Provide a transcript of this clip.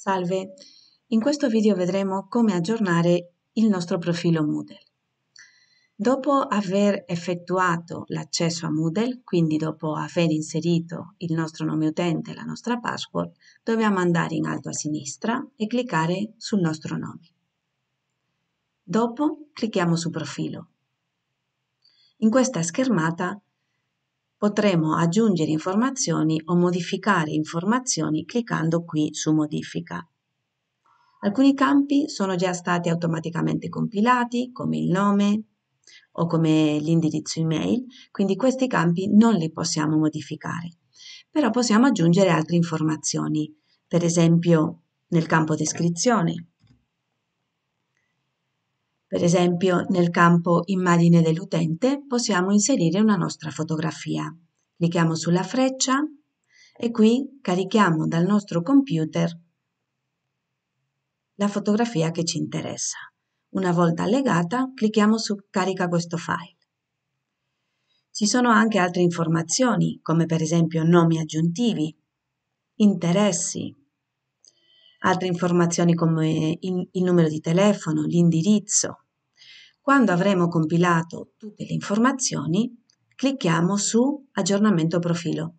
Salve, in questo video vedremo come aggiornare il nostro profilo Moodle. Dopo aver effettuato l'accesso a Moodle, quindi dopo aver inserito il nostro nome utente e la nostra password, dobbiamo andare in alto a sinistra e cliccare sul nostro nome. Dopo clicchiamo su Profilo. In questa schermata potremo aggiungere informazioni o modificare informazioni cliccando qui su modifica. Alcuni campi sono già stati automaticamente compilati, come il nome o come l'indirizzo email, quindi questi campi non li possiamo modificare. Però possiamo aggiungere altre informazioni, per esempio nel campo descrizione per esempio nel campo immagine dell'utente possiamo inserire una nostra fotografia. Clicchiamo sulla freccia e qui carichiamo dal nostro computer la fotografia che ci interessa. Una volta allegata clicchiamo su carica questo file. Ci sono anche altre informazioni come per esempio nomi aggiuntivi, interessi, altre informazioni come il numero di telefono, l'indirizzo. Quando avremo compilato tutte le informazioni, clicchiamo su Aggiornamento profilo.